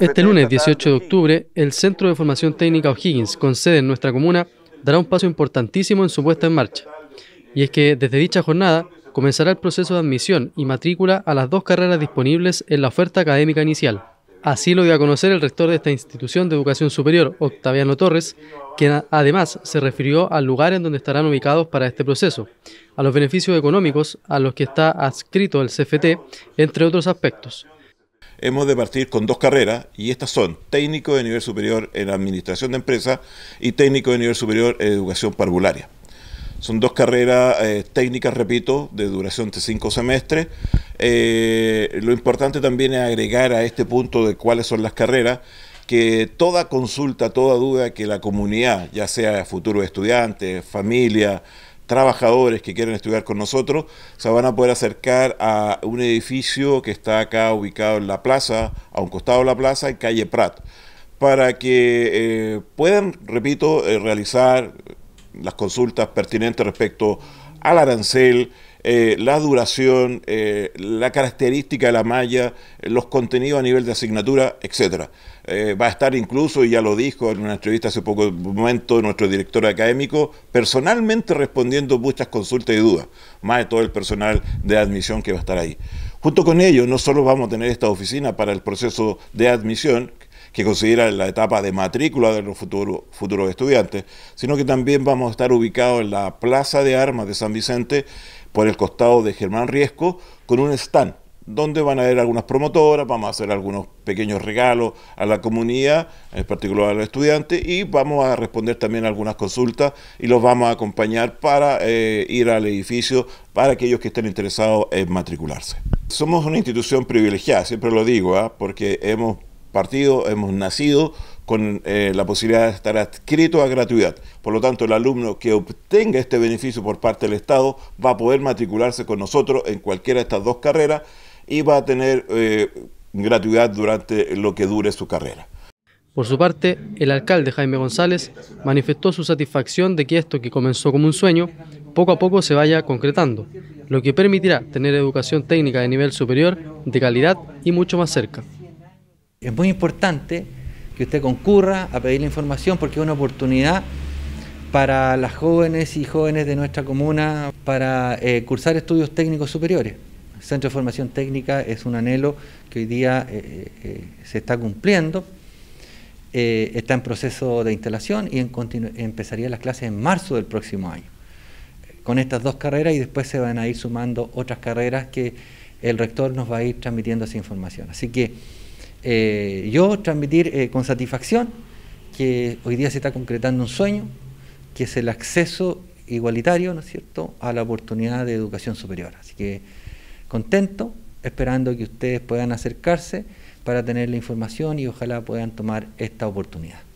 Este lunes 18 de octubre, el Centro de Formación Técnica O'Higgins, con sede en nuestra comuna, dará un paso importantísimo en su puesta en marcha. Y es que desde dicha jornada comenzará el proceso de admisión y matrícula a las dos carreras disponibles en la oferta académica inicial. Así lo dio a conocer el rector de esta institución de educación superior, Octaviano Torres, quien además se refirió al lugar en donde estarán ubicados para este proceso, a los beneficios económicos a los que está adscrito el CFT, entre otros aspectos hemos de partir con dos carreras y estas son técnico de nivel superior en administración de empresas y técnico de nivel superior en educación parvularia. Son dos carreras eh, técnicas, repito, de duración de cinco semestres. Eh, lo importante también es agregar a este punto de cuáles son las carreras, que toda consulta, toda duda que la comunidad, ya sea futuro estudiante, familia, trabajadores que quieren estudiar con nosotros se van a poder acercar a un edificio que está acá ubicado en la plaza, a un costado de la plaza, en calle Prat, para que eh, puedan, repito, eh, realizar las consultas pertinentes respecto al arancel, eh, la duración, eh, la característica de la malla, los contenidos a nivel de asignatura, etc. Eh, va a estar incluso, y ya lo dijo en una entrevista hace poco momento nuestro director académico, personalmente respondiendo muchas consultas y dudas, más de todo el personal de admisión que va a estar ahí. Junto con ello, no solo vamos a tener esta oficina para el proceso de admisión, que considera la etapa de matrícula de los futuros estudiantes, sino que también vamos a estar ubicados en la Plaza de Armas de San Vicente, por el costado de Germán Riesco, con un stand donde van a haber algunas promotoras, vamos a hacer algunos pequeños regalos a la comunidad, en particular a los estudiantes, y vamos a responder también algunas consultas y los vamos a acompañar para eh, ir al edificio para aquellos que estén interesados en matricularse. Somos una institución privilegiada, siempre lo digo, ¿ah? porque hemos partido hemos nacido con eh, la posibilidad de estar adscrito a gratuidad. Por lo tanto, el alumno que obtenga este beneficio por parte del Estado va a poder matricularse con nosotros en cualquiera de estas dos carreras y va a tener eh, gratuidad durante lo que dure su carrera. Por su parte, el alcalde Jaime González manifestó su satisfacción de que esto que comenzó como un sueño, poco a poco se vaya concretando, lo que permitirá tener educación técnica de nivel superior, de calidad y mucho más cerca. Es muy importante que usted concurra a pedir la información porque es una oportunidad para las jóvenes y jóvenes de nuestra comuna para eh, cursar estudios técnicos superiores. El Centro de Formación Técnica es un anhelo que hoy día eh, eh, se está cumpliendo, está en proceso de instalación y en empezaría las clases en marzo del próximo año. Con estas dos carreras y después se van a ir sumando otras carreras que el rector nos va a ir transmitiendo esa información. Así que eh, yo transmitir eh, con satisfacción que hoy día se está concretando un sueño, que es el acceso igualitario, ¿no es cierto?, a la oportunidad de educación superior. Así que contento, esperando que ustedes puedan acercarse para tener la información y ojalá puedan tomar esta oportunidad.